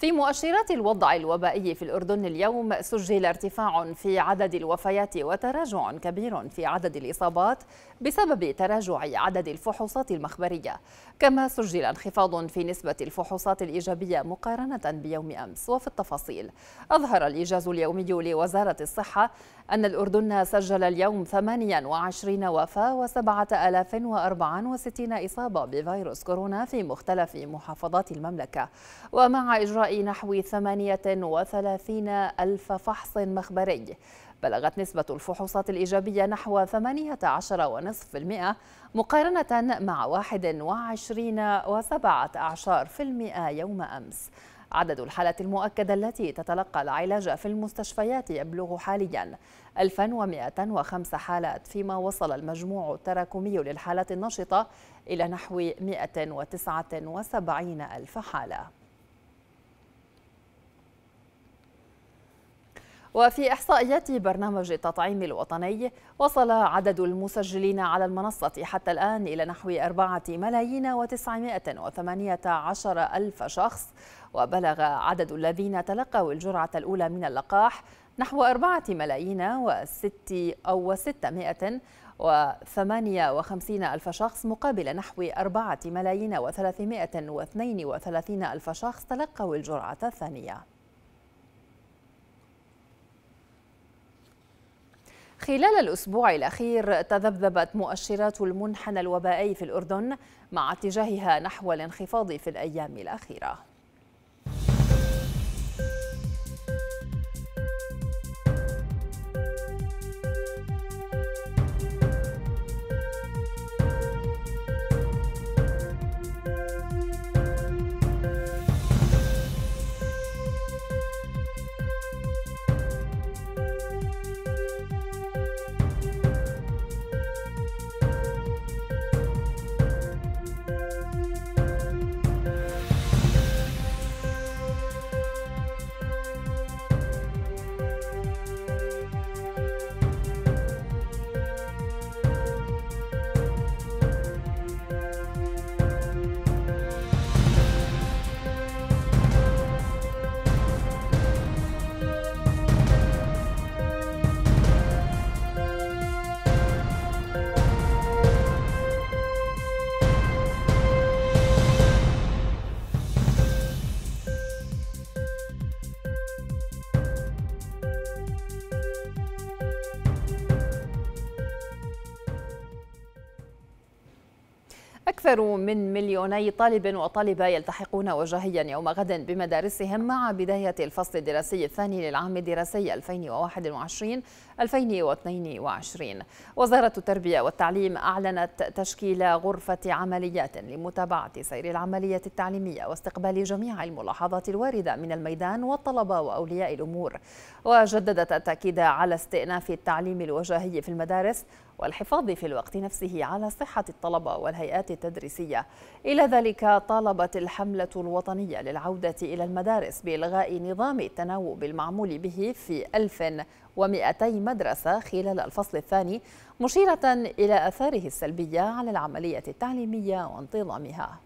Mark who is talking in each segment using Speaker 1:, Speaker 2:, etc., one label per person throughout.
Speaker 1: في مؤشرات الوضع الوبائي في الأردن اليوم سجل ارتفاع في عدد الوفيات وتراجع كبير في عدد الإصابات بسبب تراجع عدد الفحوصات المخبرية كما سجل انخفاض في نسبة الفحوصات الإيجابية مقارنة بيوم أمس وفي التفاصيل أظهر الإيجاز اليومي لوزارة الصحة أن الأردن سجل اليوم 28 وفاة و7064 إصابة بفيروس كورونا في مختلف محافظات المملكة ومع إجراء نحو 38 ألف فحص مخبري بلغت نسبة الفحوصات الإيجابية نحو 18.5% مقارنة مع 21.17% يوم أمس عدد الحالات المؤكدة التي تتلقى العلاج في المستشفيات يبلغ حاليا 1105 حالات فيما وصل المجموع التراكمي للحالات النشطة إلى نحو 179 ألف حالة وفي إحصائيات برنامج التطعيم الوطني وصل عدد المسجلين على المنصة حتى الآن إلى نحو أربعة ملايين وثمانية عشر ألف شخص وبلغ عدد الذين تلقوا الجرعة الأولى من اللقاح نحو أربعة ملايين وست أو 600 وثمانية وخمسين ألف شخص مقابل نحو أربعة ملايين واثنين وثلاثين ألف شخص تلقوا الجرعة الثانية خلال الأسبوع الأخير تذبذبت مؤشرات المنحنى الوبائي في الأردن مع اتجاهها نحو الانخفاض في الأيام الأخيرة أكثر من مليوني طالب وطالبة يلتحقون وجاهيا يوم غد بمدارسهم مع بداية الفصل الدراسي الثاني للعام الدراسي 2021-2022 وزارة التربية والتعليم أعلنت تشكيل غرفة عمليات لمتابعة سير العملية التعليمية واستقبال جميع الملاحظات الواردة من الميدان والطلبة وأولياء الأمور وجددت التأكيد على استئناف التعليم الوجاهي في المدارس والحفاظ في الوقت نفسه على صحة الطلبة والهيئات التدريسية إلى ذلك طالبت الحملة الوطنية للعودة إلى المدارس بإلغاء نظام التناوب المعمول به في 1200 مدرسة خلال الفصل الثاني مشيرة إلى أثاره السلبية على العملية التعليمية وانتظامها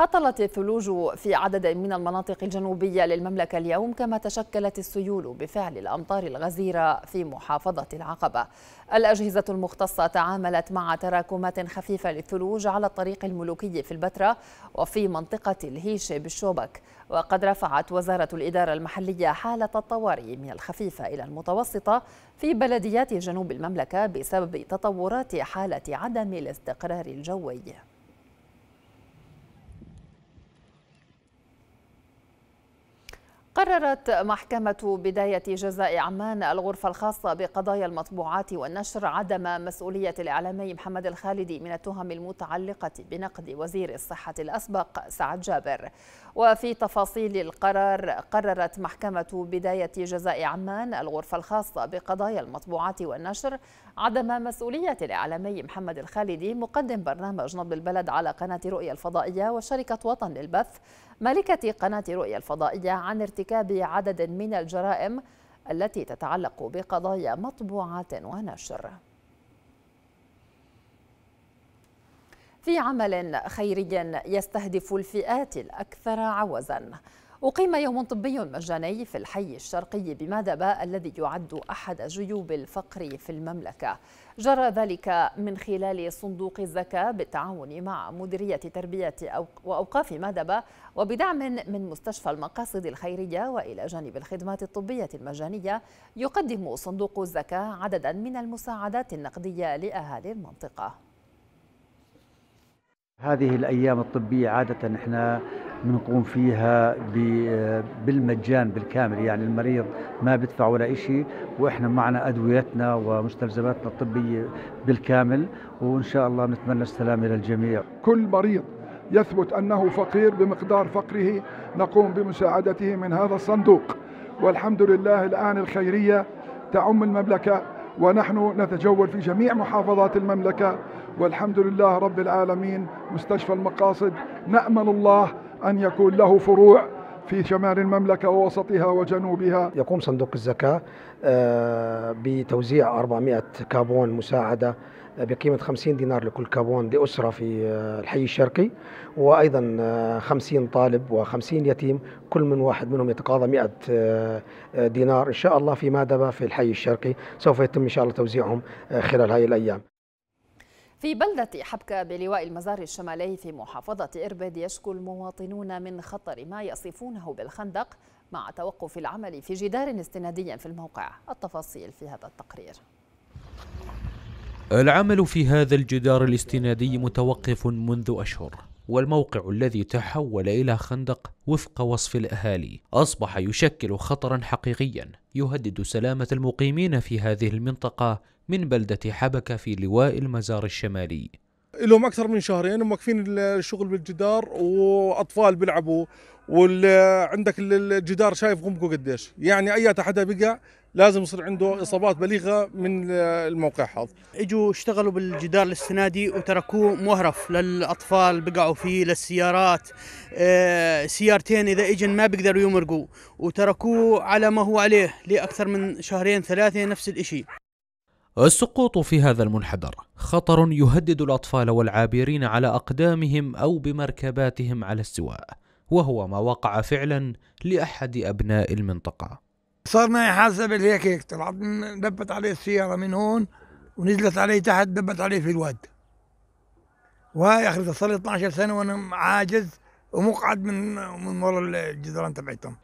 Speaker 1: هطلت الثلوج في عدد من المناطق الجنوبية للمملكة اليوم كما تشكلت السيول بفعل الأمطار الغزيرة في محافظة العقبة الأجهزة المختصة تعاملت مع تراكمات خفيفة للثلوج على الطريق الملوكي في البتراء وفي منطقة الهيشة بالشوبك وقد رفعت وزارة الإدارة المحلية حالة الطوارئ من الخفيفة إلى المتوسطة في بلديات جنوب المملكة بسبب تطورات حالة عدم الاستقرار الجوي قررت محكمة بداية جزاء عمان الغرفة الخاصة بقضايا المطبوعات والنشر عدم مسؤولية الإعلامي محمد الخالدي من التهم المتعلقة بنقد وزير الصحة الأسبق سعد جابر وفي تفاصيل القرار قررت محكمة بداية جزاء عمان الغرفة الخاصة بقضايا المطبوعات والنشر عدم مسؤولية الإعلامي محمد الخالدي مقدم برنامج نبض البلد على قناة رؤية الفضائية وشركة وطن للبث مالكة قناة رؤية الفضائية عن ارتكاب عدد من الجرائم التي تتعلق بقضايا مطبوعات ونشر في عمل خيري يستهدف الفئات الأكثر عوزاً أقيم يوم طبي مجاني في الحي الشرقي بمادبا الذي يعد أحد جيوب الفقر في المملكة جرى ذلك من خلال صندوق الزكاة بالتعاون مع مديرية تربية وأوقاف مادبا وبدعم من مستشفى المقاصد الخيرية وإلى جانب الخدمات الطبية المجانية يقدم صندوق الزكاة عددا من المساعدات النقدية لأهالي المنطقة
Speaker 2: هذه الأيام الطبية
Speaker 3: عادة احنا بنقوم فيها بالمجان بالكامل يعني
Speaker 2: المريض ما بدفع ولا شيء واحنا معنا ادويتنا ومستلزماتنا الطبيه بالكامل وان شاء الله بنتمنى السلامه للجميع كل مريض يثبت
Speaker 4: انه فقير بمقدار فقره نقوم بمساعدته من هذا الصندوق والحمد لله الان الخيريه تعم المملكه ونحن نتجول في جميع محافظات المملكه والحمد لله رب العالمين مستشفى المقاصد
Speaker 2: نامل الله أن يكون له فروع في شمال المملكة ووسطها وجنوبها يقوم صندوق الزكاة آه، بتوزيع 400 كابون مساعدة آه، بقيمة 50 دينار لكل كابون لأسرة في آه، الحي الشرقي وأيضا 50 طالب و50 يتيم كل من واحد منهم يتقاضى 100 دينار إن شاء الله في مادبة في الحي الشرقي سوف يتم إن شاء الله توزيعهم خلال هذه الأيام
Speaker 1: في بلدة حبكة بلواء المزار الشمالي في محافظة إربد يشكو المواطنون من خطر ما يصفونه بالخندق مع توقف العمل في جدار استنادي في الموقع التفاصيل في هذا التقرير
Speaker 5: العمل في هذا الجدار الاستنادي متوقف منذ أشهر والموقع الذي تحول إلى خندق وفق وصف الأهالي أصبح يشكل خطرا حقيقيا يهدد سلامة المقيمين في هذه المنطقة من بلدة حبكة في لواء المزار الشمالي
Speaker 6: لهم أكثر من شهرين موقفين الشغل بالجدار وأطفال بيلعبوا وعندك الجدار شايف غمقه قديش يعني أي حدا بقع لازم يصير عنده إصابات بليغة من الموقع هذا إجوا اشتغلوا بالجدار الاستنادي وتركوه مهرف للأطفال بقعوا فيه للسيارات آه، سيارتين إذا إجن ما بيقدروا يمرقوا وتركوه على ما هو عليه لأكثر من شهرين ثلاثة نفس الإشي
Speaker 5: السقوط في هذا المنحدر خطر يهدد الأطفال والعابرين على أقدامهم أو بمركباتهم على السواء وهو ما وقع فعلا لأحد أبناء المنطقة صرنا يحاسب هيك هيك طلعت دبت عليه السيارة من هون ونزلت عليه تحت دبت عليه في الواد وهي اخر صار لي 12 سنه وانا عاجز ومقعد من من ورا الجدران تبعتهم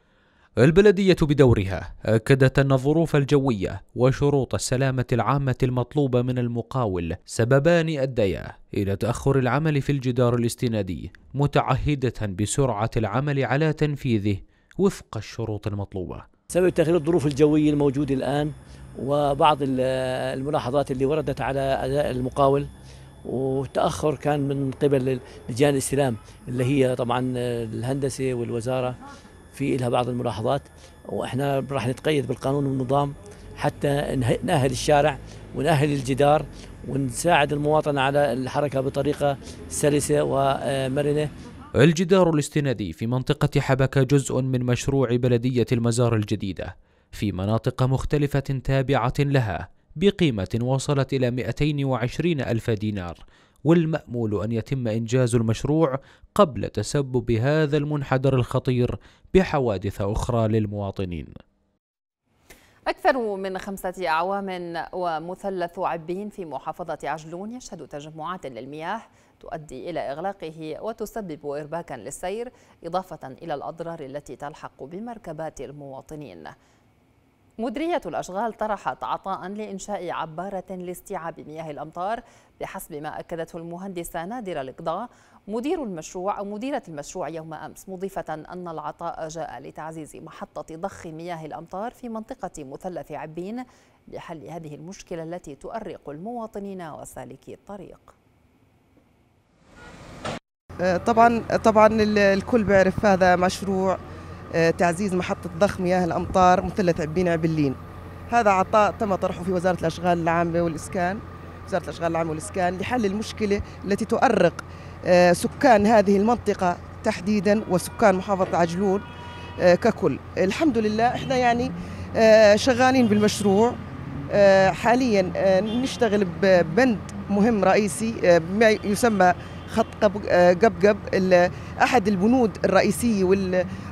Speaker 5: البلدية بدورها أكدت أن الظروف الجوية وشروط السلامة العامة المطلوبة من المقاول سببان أديا إلى تأخر العمل في الجدار الاستنادي متعهدة بسرعة العمل على تنفيذه وفق الشروط المطلوبة سبب تغيير الظروف الجوية الموجودة الآن وبعض الملاحظات اللي وردت على أداء المقاول وتاخر كان من قبل لجان الاستلام اللي هي طبعا الهندسه والوزاره في لها بعض الملاحظات واحنا راح نتقيد بالقانون والنظام حتى نأهل الشارع ونأهل الجدار ونساعد المواطن على الحركة بطريقة سلسة ومرنة الجدار الاستنادي في منطقة حبكة جزء من مشروع بلدية المزار الجديدة في مناطق مختلفة تابعة لها بقيمة وصلت إلى 220 ألف دينار والمأمول أن يتم إنجاز المشروع قبل تسبب هذا المنحدر الخطير بحوادث أخرى للمواطنين.
Speaker 1: أكثر من خمسة أعوام ومثلث عبين في محافظة عجلون يشهد تجمعات للمياه تؤدي إلى إغلاقه وتسبب إرباكا للسير إضافة إلى الأضرار التي تلحق بمركبات المواطنين مديرية الأشغال طرحت عطاء لإنشاء عبارة لاستيعاب مياه الأمطار بحسب ما أكدته المهندسة نادرة القضاء مدير المشروع أو مديرة المشروع يوم أمس مضيفة أن العطاء جاء لتعزيز محطة ضخ مياه الأمطار في منطقة مثلث عبين لحل هذه المشكلة التي تؤرق المواطنين وسالكي الطريق
Speaker 2: آه، طبعا طبعا الكل بيعرف هذا مشروع آه، تعزيز محطة ضخ مياه الأمطار مثلث عبين عبلين هذا عطاء تم طرحه في وزارة الأشغال العامة والإسكان وزارة الأشغال العامة والإسكان لحل المشكلة التي تؤرق آه، سكان هذه المنطقة تحديدا وسكان محافظة عجلون آه، ككل الحمد لله احنا يعني شغالين بالمشروع حاليا نشتغل ببند مهم رئيسي ما يسمى خط قبقب آه، احد البنود الرئيسيه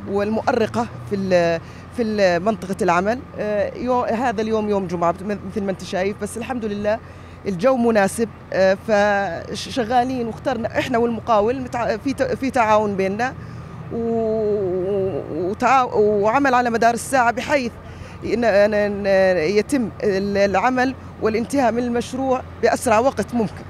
Speaker 2: والمؤرقه في في منطقه العمل آه، هذا اليوم يوم جمعه مثل ما انت شايف بس الحمد لله الجو مناسب آه، فشغالين واخترنا احنا والمقاول في في تعاون بيننا وعمل على مدار الساعه بحيث يتم العمل والانتهاء من المشروع باسرع وقت ممكن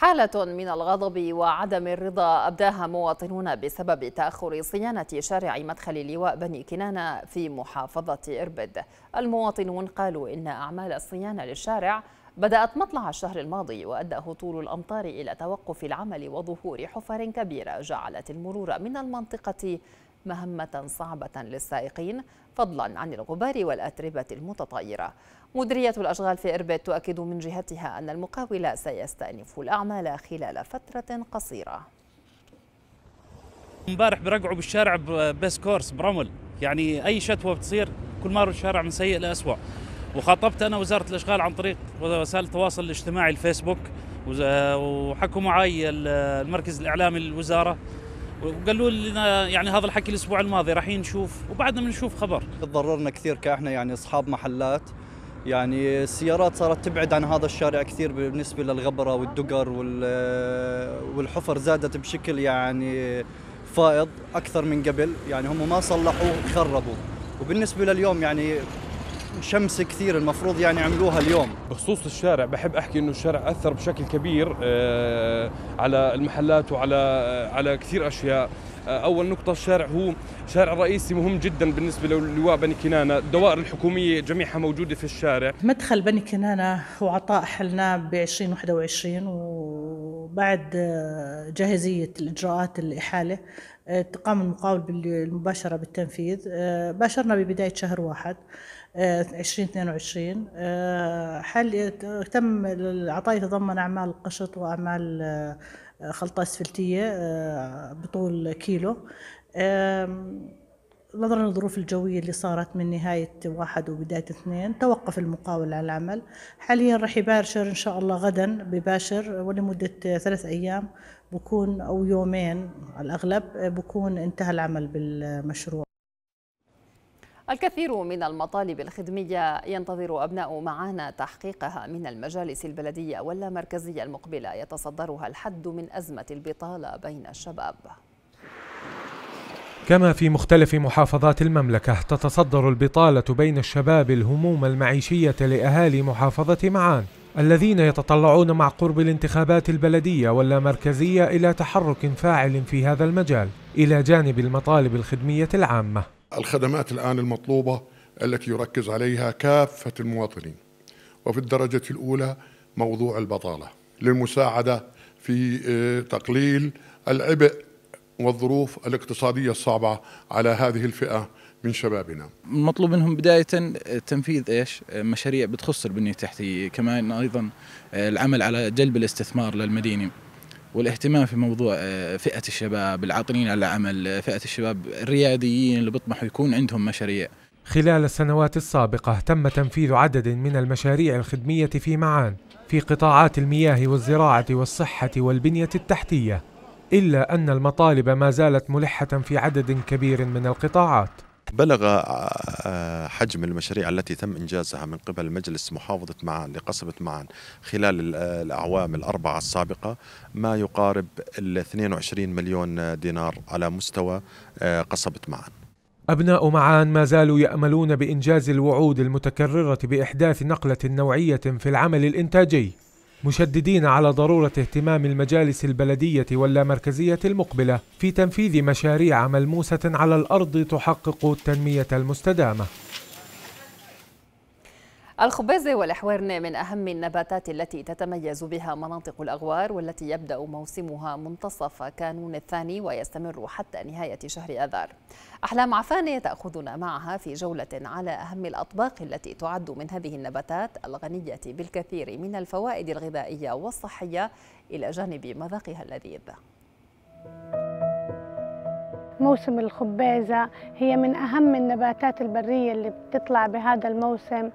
Speaker 1: حالة من الغضب وعدم الرضا أبداها مواطنون بسبب تأخر صيانة شارع مدخل لواء بني كنانة في محافظة إربد المواطنون قالوا إن أعمال الصيانة للشارع بدأت مطلع الشهر الماضي وأدى هطول الأمطار إلى توقف العمل وظهور حفر كبيرة جعلت المرور من المنطقة مهمة صعبة للسائقين فضلا عن الغبار والأتربة المتطايرة مديرية الأشغال في إربد تؤكد من جهتها أن المقاول سيستأنف الأعمال خلال فترة قصيرة
Speaker 5: امبارح برقعوا بالشارع بس كورس برمل يعني أي شتوى بتصير كل ما الشارع من سيء لأسوأ وخاطبت أنا وزارة الأشغال عن طريق وسائل التواصل الاجتماعي الفيسبوك وحكوا معي المركز الإعلامي للوزارة وقالوا لنا يعني هذا الحكي الاسبوع الماضي راح نشوف وبعدنا بنشوف خبر
Speaker 4: تضررنا كثير كاحنا يعني اصحاب محلات يعني السيارات صارت تبعد عن هذا الشارع كثير بالنسبه للغبره والدقر والحفر زادت بشكل يعني فائض اكثر من قبل يعني هم ما صلحوه خربوا وبالنسبه لليوم يعني شمس كثير المفروض يعني عملوها اليوم بخصوص الشارع
Speaker 3: بحب احكي انه الشارع اثر بشكل كبير آه، على المحلات وعلى آه، على كثير اشياء آه، اول نقطه الشارع هو شارع رئيسي مهم جدا بالنسبه للواء بني كنانه الدوائر الحكوميه جميعها موجوده في الشارع
Speaker 7: مدخل بني كنانه وعطاء حلناه ب 2021 وبعد جاهزيه الاجراءات الاحاله قام المقاول بالمباشره بالتنفيذ باشرنا ببدايه شهر واحد 2022 آه، آه، حل تم العطاء يتضمن اعمال قشط واعمال آه، خلطه اسفلتيه بطول كيلو نظرا للظروف الجوية اللي صارت من نهاية واحد وبداية اثنين توقف المقاول على العمل حاليا رح يباشر إن شاء الله غدا بباشر ولمدة ثلاث أيام بكون أو يومين على الأغلب بكون انتهى العمل بالمشروع
Speaker 1: الكثير من المطالب الخدمية ينتظر أبناء معانا تحقيقها من المجالس البلدية واللامركزية المقبلة يتصدرها الحد من أزمة البطالة بين الشباب
Speaker 3: كما في مختلف محافظات المملكة تتصدر البطالة بين الشباب الهموم المعيشية لأهالي محافظة معان الذين يتطلعون مع قرب الانتخابات البلدية واللامركزية إلى تحرك فاعل في هذا المجال إلى جانب المطالب الخدمية العامة الخدمات الآن المطلوبة التي يركز عليها كافة المواطنين وفي الدرجة الأولى
Speaker 5: موضوع البطالة للمساعدة في آه، تقليل العبء والظروف الاقتصادية الصعبة على هذه الفئة من شبابنا المطلوب منهم بداية آه، تنفيذ إيش آه، مشاريع بتخص البنية التحتية كمان أيضا العمل على جلب الاستثمار للمدينة والاهتمام في موضوع آه، فئة الشباب العاطلين على العمل فئة الشباب الرياديين اللي بيطمحوا يكون عندهم مشاريع
Speaker 3: خلال السنوات السابقة تم تنفيذ عدد من المشاريع الخدمية في معان في قطاعات المياه والزراعة والصحة والبنية التحتية إلا أن المطالب ما زالت ملحة في عدد كبير من القطاعات
Speaker 6: بلغ آه، حجم المشاريع التي تم إنجازها من قبل مجلس محافظة معان لقصبة معان خلال آه، الأعوام الأربعة السابقة ما يقارب ال 22 مليون دينار على مستوى آه، قصبة معان
Speaker 3: أبناء معان ما زالوا يأملون بإنجاز الوعود المتكررة بإحداث نقلة نوعية في العمل الإنتاجي مشددين على ضرورة اهتمام المجالس البلدية واللامركزية المقبلة في تنفيذ مشاريع ملموسة على الأرض تحقق التنمية المستدامة
Speaker 1: الخبازة والحوارن من أهم النباتات التي تتميز بها مناطق الأغوار والتي يبدأ موسمها منتصف كانون الثاني ويستمر حتى نهاية شهر آذار أحلام عفانة تأخذنا معها في جولة على أهم الأطباق التي تعد من هذه النباتات الغنية بالكثير من الفوائد الغذائية والصحية إلى جانب مذاقها اللذيذ
Speaker 7: موسم الخبازة هي من أهم النباتات البرية اللي بتطلع بهذا الموسم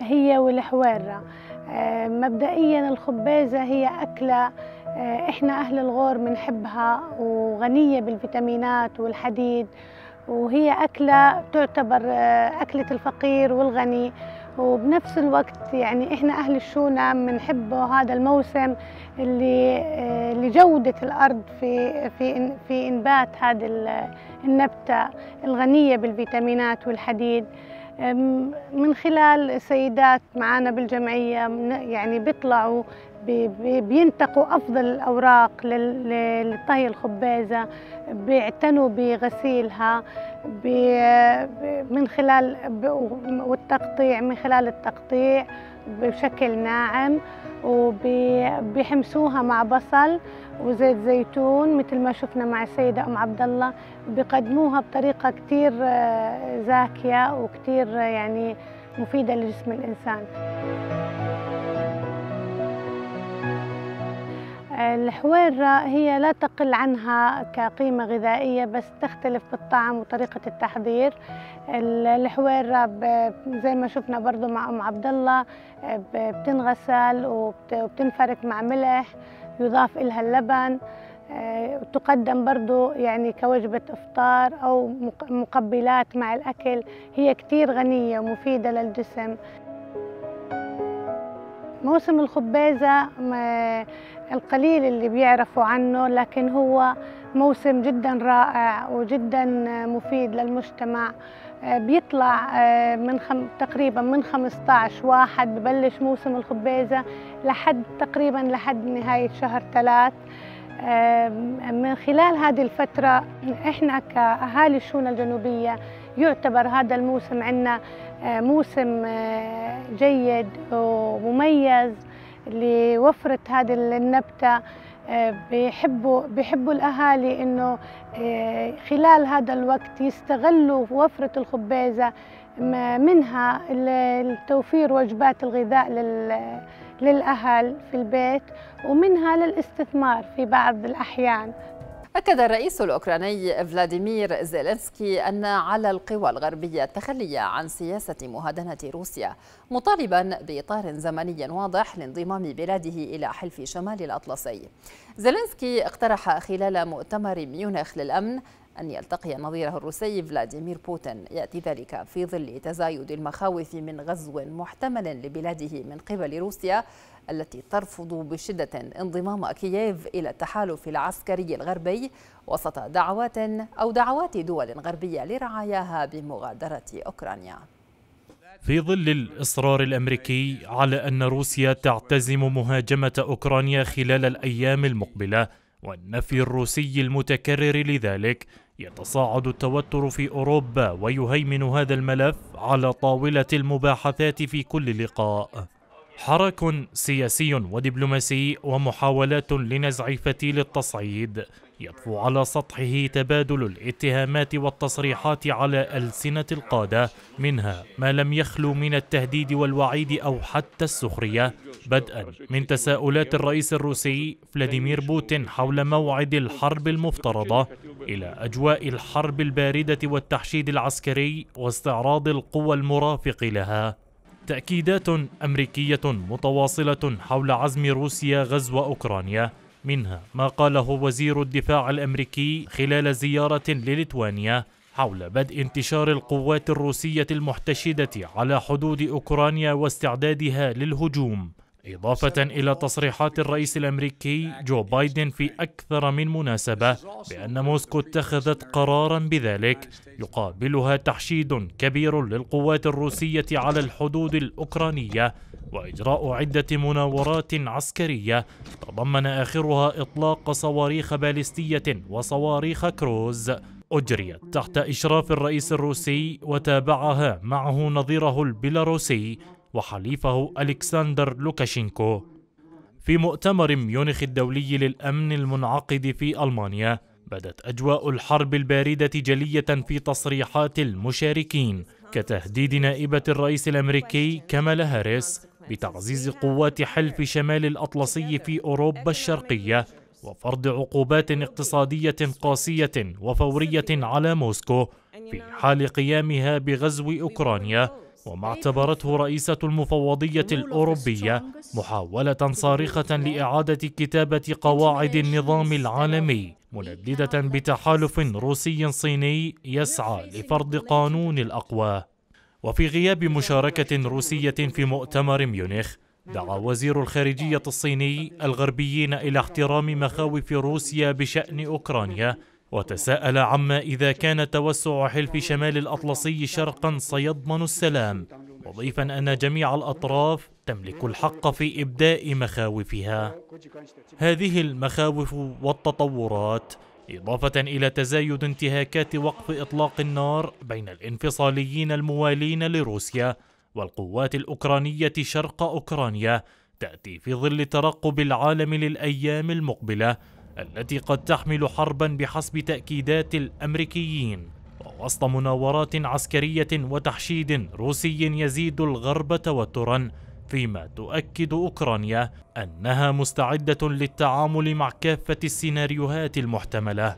Speaker 7: هي والحوارة آه، مبدئيا الخبازة هي أكلة آه، إحنا أهل الغور بنحبها وغنية بالفيتامينات والحديد وهي أكلة تعتبر آه، أكلة الفقير والغني وبنفس الوقت يعني احنا اهل الشونه منحبه هذا الموسم اللي لجوده الارض في في في انبات هذه النبته الغنيه بالفيتامينات والحديد من خلال سيدات معانا بالجمعية يعني بيطلعوا بينتقوا أفضل الأوراق للطهي الخبازة بيعتنوا بغسيلها من خلال والتقطيع من خلال التقطيع بشكل ناعم وبيحمسوها مع بصل وزيت زيتون مثل ما شفنا مع السيدة أم عبد الله بقدموها بطريقة كتير آه، زاكية وكتير آه، يعني مفيدة لجسم الإنسان الحويرة هي لا تقل عنها كقيمة غذائية بس تختلف بالطعم وطريقة التحضير الحويرة زي ما شفنا برضو مع أم عبد الله آه، بتنغسل وبتنفرك مع ملح يضاف إلها اللبن آه، تقدم برضو يعني كوجبة إفطار أو مقبلات مع الأكل هي كتير غنية ومفيدة للجسم موسم الخبازة القليل اللي بيعرفوا عنه لكن هو موسم جدا رائع وجدا مفيد للمجتمع بيطلع آه، من خم... تقريبا من 15 واحد ببلش موسم الخبازة لحد تقريبا لحد نهاية شهر ثلاث من خلال هذه الفترة احنا كأهالي الشونة الجنوبية يعتبر هذا الموسم عندنا آه، موسم آه، جيد ومميز لوفرة هذه النبتة آه، بيحبوا بيحبوا الاهالي انه آه، خلال هذا الوقت يستغلوا وفره الخبازه منها توفير وجبات الغذاء للاهل في البيت ومنها للاستثمار في بعض الاحيان أكد
Speaker 1: الرئيس الأوكراني فلاديمير زيلينسكي أن على القوى الغربية التخلي عن سياسة مهادنة روسيا مطالبا بإطار زمني واضح لانضمام بلاده إلى حلف شمال الأطلسي زيلينسكي اقترح خلال مؤتمر ميونخ للأمن أن يلتقي نظيره الروسي فلاديمير بوتين يأتي ذلك في ظل تزايد المخاوف من غزو محتمل لبلاده من قبل روسيا التي ترفض بشدة انضمام كييف إلى التحالف العسكري الغربي وسط دعوات أو دعوات دول غربية لرعاياها بمغادرة أوكرانيا
Speaker 8: في ظل الإصرار الأمريكي على أن روسيا تعتزم مهاجمة أوكرانيا خلال الأيام المقبلة والنفي الروسي المتكرر لذلك يتصاعد التوتر في أوروبا ويهيمن هذا الملف على طاولة المباحثات في كل لقاء حراك سياسي ودبلوماسي ومحاولات لنزع فتيل التصعيد يطفو على سطحه تبادل الاتهامات والتصريحات على ألسنة القادة منها ما لم يخلو من التهديد والوعيد أو حتى السخرية بدءا من تساؤلات الرئيس الروسي فلاديمير بوتين حول موعد الحرب المفترضة إلى أجواء الحرب الباردة والتحشيد العسكري واستعراض القوى المرافق لها تأكيدات أمريكية متواصلة حول عزم روسيا غزو أوكرانيا منها ما قاله وزير الدفاع الأمريكي خلال زيارة لليتوانيا حول بدء انتشار القوات الروسية المحتشدة على حدود أوكرانيا واستعدادها للهجوم إضافة إلى تصريحات الرئيس الأمريكي جو بايدن في أكثر من مناسبة بأن موسكو اتخذت قرارا بذلك يقابلها تحشيد كبير للقوات الروسية على الحدود الأوكرانية وإجراء عدة مناورات عسكرية تضمن آخرها إطلاق صواريخ باليستية وصواريخ كروز أجريت تحت إشراف الرئيس الروسي وتابعها معه نظيره البيلاروسي وحليفه ألكسندر لوكاشينكو في مؤتمر ميونخ الدولي للأمن المنعقد في ألمانيا بدت أجواء الحرب الباردة جلية في تصريحات المشاركين كتهديد نائبة الرئيس الأمريكي كامالا هاريس بتعزيز قوات حلف شمال الأطلسي في أوروبا الشرقية وفرض عقوبات اقتصادية قاسية وفورية على موسكو في حال قيامها بغزو أوكرانيا وما اعتبرته رئيسة المفوضية الأوروبية محاولة صارخة لإعادة كتابة قواعد النظام العالمي منددة بتحالف روسي صيني يسعى لفرض قانون الأقوى وفي غياب مشاركة روسية في مؤتمر ميونخ دعا وزير الخارجية الصيني الغربيين إلى احترام مخاوف روسيا بشأن أوكرانيا وتساءل عما إذا كان توسع حلف شمال الأطلسي شرقا سيضمن السلام مضيفا أن جميع الأطراف تملك الحق في إبداء مخاوفها هذه المخاوف والتطورات إضافة إلى تزايد انتهاكات وقف إطلاق النار بين الانفصاليين الموالين لروسيا والقوات الأوكرانية شرق أوكرانيا تأتي في ظل ترقب العالم للأيام المقبلة التي قد تحمل حربا بحسب تأكيدات الأمريكيين ووسط مناورات عسكرية وتحشيد روسي يزيد الغرب توترا فيما تؤكد أوكرانيا أنها مستعدة للتعامل مع كافة السيناريوهات المحتملة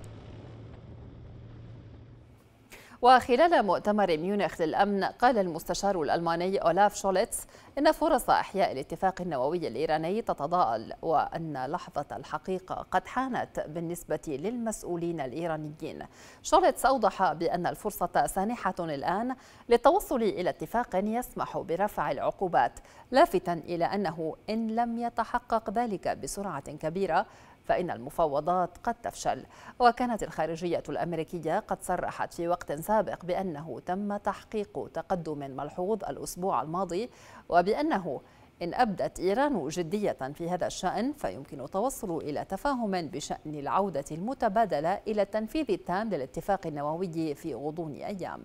Speaker 1: وخلال مؤتمر ميونخ للأمن قال المستشار الألماني أولاف شولتس إن فرص إحياء الاتفاق النووي الإيراني تتضاءل وأن لحظة الحقيقة قد حانت بالنسبة للمسؤولين الإيرانيين شولتس أوضح بأن الفرصة سانحة الآن للتوصل إلى اتفاق يسمح برفع العقوبات لافتا إلى أنه إن لم يتحقق ذلك بسرعة كبيرة فإن المفاوضات قد تفشل وكانت الخارجية الأمريكية قد صرحت في وقت سابق بأنه تم تحقيق تقدم ملحوظ الأسبوع الماضي وبأنه إن أبدت إيران جدية في هذا الشأن فيمكن التوصل إلى تفاهم بشأن العودة المتبادلة إلى التنفيذ التام للاتفاق النووي في غضون أيام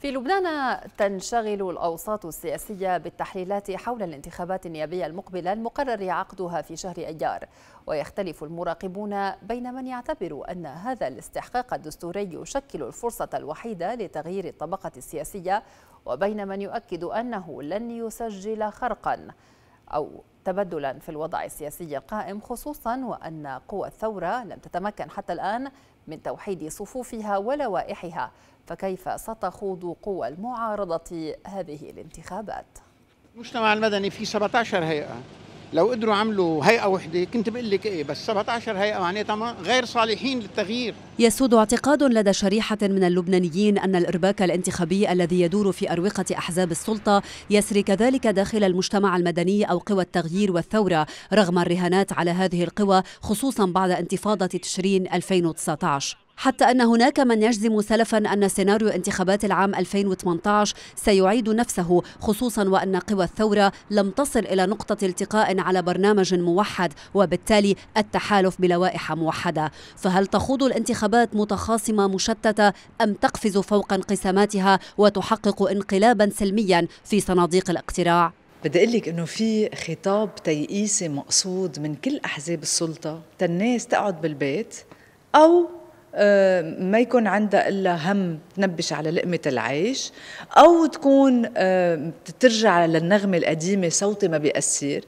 Speaker 1: في لبنان تنشغل الأوساط السياسية بالتحليلات حول الانتخابات النيابية المقبلة المقرر عقدها في شهر أيار ويختلف المراقبون بين من يعتبر أن هذا الاستحقاق الدستوري يشكل الفرصة الوحيدة لتغيير الطبقة السياسية وبين من يؤكد أنه لن يسجل خرقا أو تبدلا في الوضع السياسي القائم خصوصا وأن قوى الثورة لم تتمكن حتى الآن من توحيد صفوفها ولوائحها فكيف ستخوض قوى المعارضة هذه الانتخابات؟
Speaker 2: المجتمع المدني فيه 17 هيئة لو قدروا عملوا هيئه وحده كنت بقول لك ايه بس 17 هيئه معناتها غير صالحين للتغيير
Speaker 9: يسود اعتقاد لدى شريحه من اللبنانيين ان الارباك الانتخابي الذي يدور في اروقه احزاب السلطه يسري كذلك داخل المجتمع المدني او قوى التغيير والثوره رغم الرهانات على هذه القوى خصوصا بعد انتفاضه تشرين 2019 حتى أن هناك من يجزم سلفا أن سيناريو انتخابات العام 2018 سيعيد نفسه خصوصا وأن قوى الثورة لم تصل إلى نقطة التقاء على برنامج موحد وبالتالي التحالف بلوائح موحدة فهل تخوض الانتخابات متخاصمة مشتتة أم تقفز فوق انقساماتها وتحقق انقلابا سلميا في صناديق الاقتراع؟ بدي اقول لك انه في خطاب تيئيسي
Speaker 4: مقصود من كل احزاب السلطه تالناس تقعد بالبيت او آه، ما يكون عندها إلا هم تنبش على لقمة العيش أو تكون آه، ترجع للنغمة القديمة صوتي ما بيأثر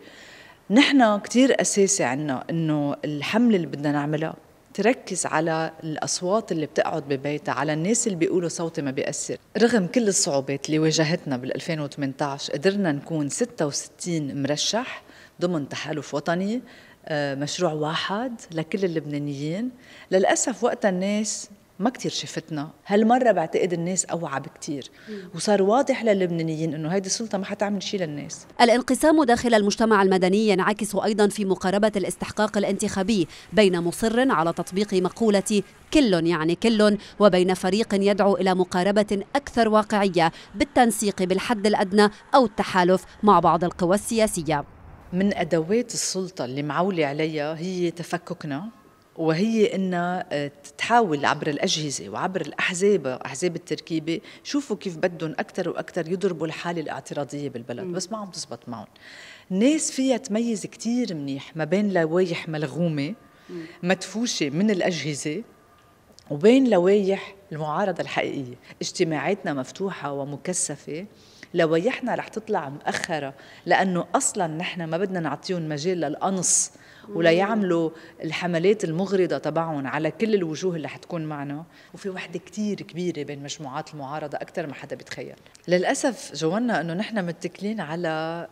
Speaker 4: نحن كثير أساسي عنا إنه الحملة اللي بدنا نعملها تركز على الأصوات اللي بتقعد ببيتها على الناس اللي بيقولوا صوتي ما بيأثر رغم كل الصعوبات اللي واجهتنا بال2018 قدرنا نكون 66 مرشح ضمن تحالف وطني آه، مشروع واحد لكل اللبنانيين للأسف وقتها الناس ما كتير شفتنا هالمرة بعتقد الناس أوعى بكتير وصار واضح للبنانيين أنه هيدي
Speaker 9: السلطة ما حتعمل شيء للناس الانقسام داخل المجتمع المدني ينعكس أيضا في مقاربة الاستحقاق الانتخابي بين مصر على تطبيق مقولة كل يعني كل وبين فريق يدعو إلى مقاربة أكثر واقعية بالتنسيق بالحد الأدنى أو التحالف مع بعض القوى السياسية من ادوات
Speaker 4: السلطه اللي معوله عليها هي تفككنا وهي انها آه، تحاول عبر الاجهزه وعبر الاحزاب احزاب التركيبه شوفوا كيف بدهم اكثر واكثر يضربوا الحاله الاعتراضيه بالبلد بس ما عم تزبط معهم ناس فيها تميز كثير منيح ما بين لوايح ملغومه مدفوشه من الاجهزه وبين لوايح المعارضه الحقيقيه اجتماعاتنا مفتوحه ومكثفه لويحنا رح تطلع مؤخره لأنه أصلا نحن ما بدنا نعطيهم مجال للقنص ولا يعملوا الحملات المغرضة تبعهم على كل الوجوه اللي حتكون معنا وفي وحدة كتير كبيرة بين مجموعات المعارضة أكثر ما حدا بيتخيل للأسف جوانا أنه نحن متكلين على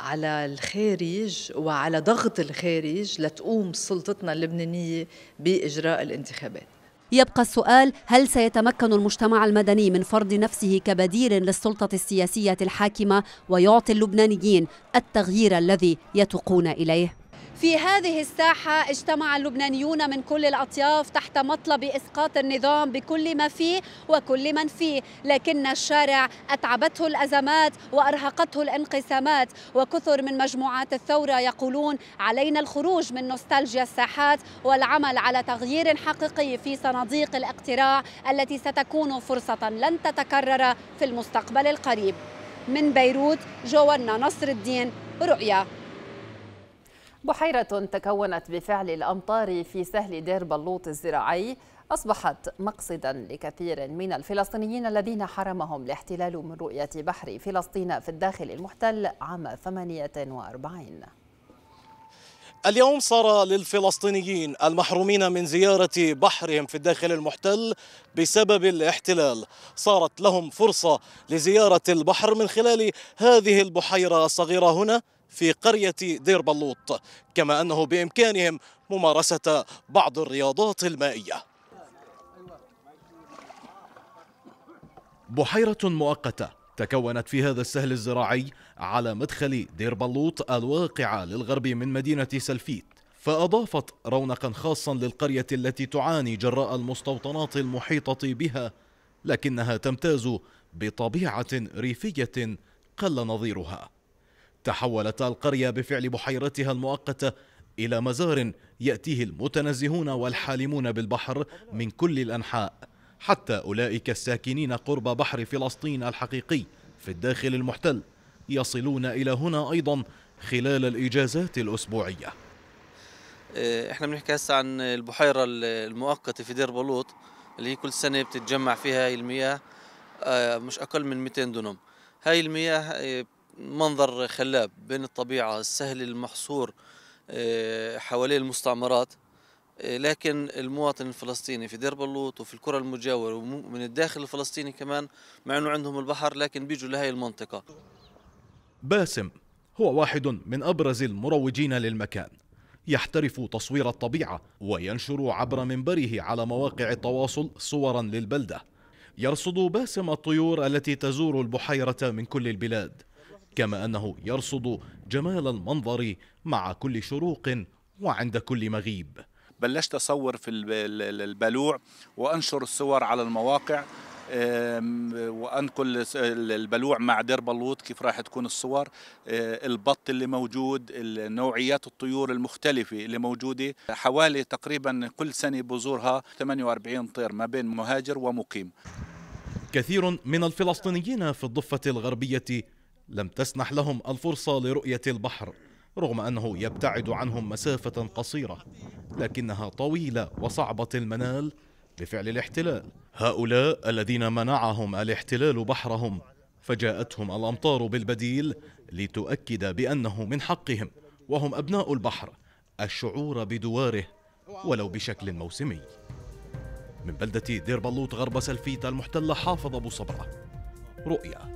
Speaker 4: على الخارج وعلى ضغط الخارج لتقوم سلطتنا اللبنانية بإجراء الانتخابات
Speaker 9: يبقى السؤال هل سيتمكن المجتمع المدني من فرض نفسه كبديل للسلطة السياسية الحاكمة ويعطي اللبنانيين التغيير الذي يتقون إليه؟ في هذه الساحة اجتمع اللبنانيون من كل الأطياف تحت مطلب إسقاط النظام بكل ما فيه وكل من فيه لكن الشارع أتعبته الأزمات وأرهقته الانقسامات وكثر من مجموعات الثورة يقولون علينا الخروج من نوستالجيا الساحات والعمل على تغيير حقيقي في صناديق الاقتراع التي ستكون فرصة لن تتكرر في المستقبل القريب من بيروت جوانا نصر الدين رؤيا
Speaker 1: بحيرة تكونت بفعل الأمطار في سهل دير بلوط الزراعي أصبحت مقصدا لكثير من الفلسطينيين الذين حرمهم الاحتلال من رؤية بحر فلسطين في الداخل المحتل عام 48
Speaker 6: اليوم صار للفلسطينيين المحرومين من زيارة بحرهم في الداخل المحتل بسبب الاحتلال صارت لهم فرصة لزيارة البحر من خلال هذه البحيرة الصغيرة هنا في قرية دير بلوط كما أنه بإمكانهم ممارسة بعض الرياضات المائية بحيرة مؤقتة تكونت في هذا السهل الزراعي على مدخل دير بلوط الواقعة للغرب من مدينة سلفيت فأضافت رونقا خاصا للقرية التي تعاني جراء المستوطنات المحيطة بها لكنها تمتاز بطبيعة ريفية قل نظيرها تحولت القرية بفعل بحيرتها المؤقتة إلى مزار يأتيه المتنزهون والحالمون بالبحر من كل الأنحاء حتى أولئك الساكنين قرب بحر فلسطين الحقيقي في الداخل المحتل يصلون إلى هنا أيضا خلال الإجازات الأسبوعية
Speaker 5: إيه، احنا بنحكي هسه عن البحيرة المؤقتة في دير بلوط اللي هي كل سنة بتتجمع فيها هاي المياه آه، مش أقل من 200 دونم هاي المياه إيه، منظر خلاب بين الطبيعة السهل المحصور آه، حواليه المستعمرات آه، لكن المواطن الفلسطيني في دير بلوط وفي الكرة المجاورة ومن الداخل الفلسطيني كمان مع أنه عندهم البحر لكن بيجوا لهذه المنطقة
Speaker 6: باسم هو واحد من أبرز المروجين للمكان يحترف تصوير الطبيعة وينشر عبر منبره على مواقع التواصل صورا للبلدة يرصد باسم الطيور التي تزور البحيرة من كل البلاد كما أنه يرصد جمال المنظر مع كل شروق وعند كل مغيب
Speaker 8: بلشت أصور في البلوع وأنشر الصور على المواقع وانقل البلوع مع دير بلوط كيف راح تكون الصور آه، البط اللي موجود نوعيات الطيور المختلفه اللي موجوده حوالي تقريبا كل سنه بزورها 48 طير ما بين مهاجر ومقيم
Speaker 6: كثير من الفلسطينيين في الضفه الغربيه لم تسنح لهم الفرصة لرؤية البحر رغم أنه يبتعد عنهم مسافة قصيرة لكنها طويلة وصعبة المنال بفعل الاحتلال هؤلاء الذين منعهم الاحتلال بحرهم فجاءتهم الأمطار بالبديل لتؤكد بأنه من حقهم وهم أبناء البحر الشعور بدواره ولو بشكل موسمي من بلدة دير بلوط غرب سلفيتا المحتلة حافظ أبو صبرة رؤيا